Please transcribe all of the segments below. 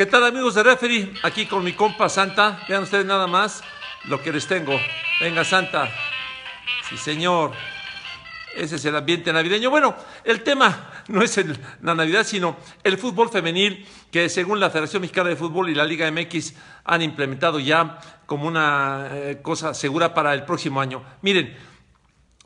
¿Qué tal amigos de Referee? Aquí con mi compa Santa. Vean ustedes nada más lo que les tengo. Venga Santa. Sí señor. Ese es el ambiente navideño. Bueno, el tema no es la Navidad, sino el fútbol femenil, que según la Federación Mexicana de Fútbol y la Liga MX han implementado ya como una eh, cosa segura para el próximo año. Miren,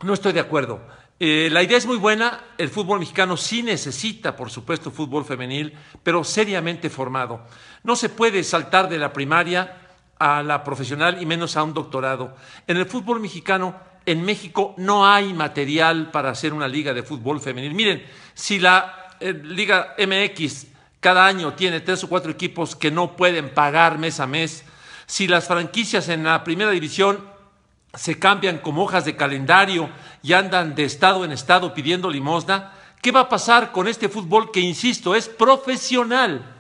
no estoy de acuerdo. Eh, la idea es muy buena, el fútbol mexicano sí necesita, por supuesto, fútbol femenil, pero seriamente formado. No se puede saltar de la primaria a la profesional y menos a un doctorado. En el fútbol mexicano, en México, no hay material para hacer una liga de fútbol femenil. Miren, si la eh, Liga MX cada año tiene tres o cuatro equipos que no pueden pagar mes a mes, si las franquicias en la primera división se cambian como hojas de calendario y andan de estado en estado pidiendo limosna, ¿qué va a pasar con este fútbol que, insisto, es profesional?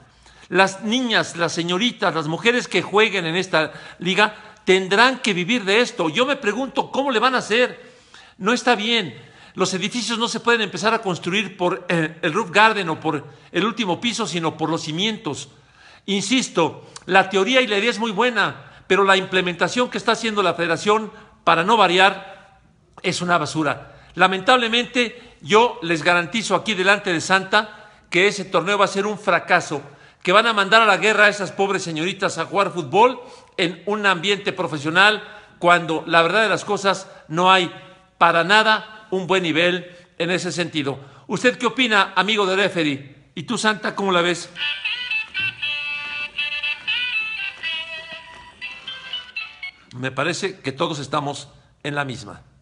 Las niñas, las señoritas, las mujeres que jueguen en esta liga tendrán que vivir de esto. Yo me pregunto cómo le van a hacer. No está bien. Los edificios no se pueden empezar a construir por eh, el roof garden o por el último piso, sino por los cimientos. Insisto, la teoría y la idea es muy buena, pero la implementación que está haciendo la federación para no variar, es una basura. Lamentablemente, yo les garantizo aquí delante de Santa que ese torneo va a ser un fracaso, que van a mandar a la guerra a esas pobres señoritas a jugar fútbol en un ambiente profesional cuando la verdad de las cosas no hay para nada un buen nivel en ese sentido. ¿Usted qué opina, amigo de referee? ¿Y tú, Santa, cómo la ves? me parece que todos estamos en la misma.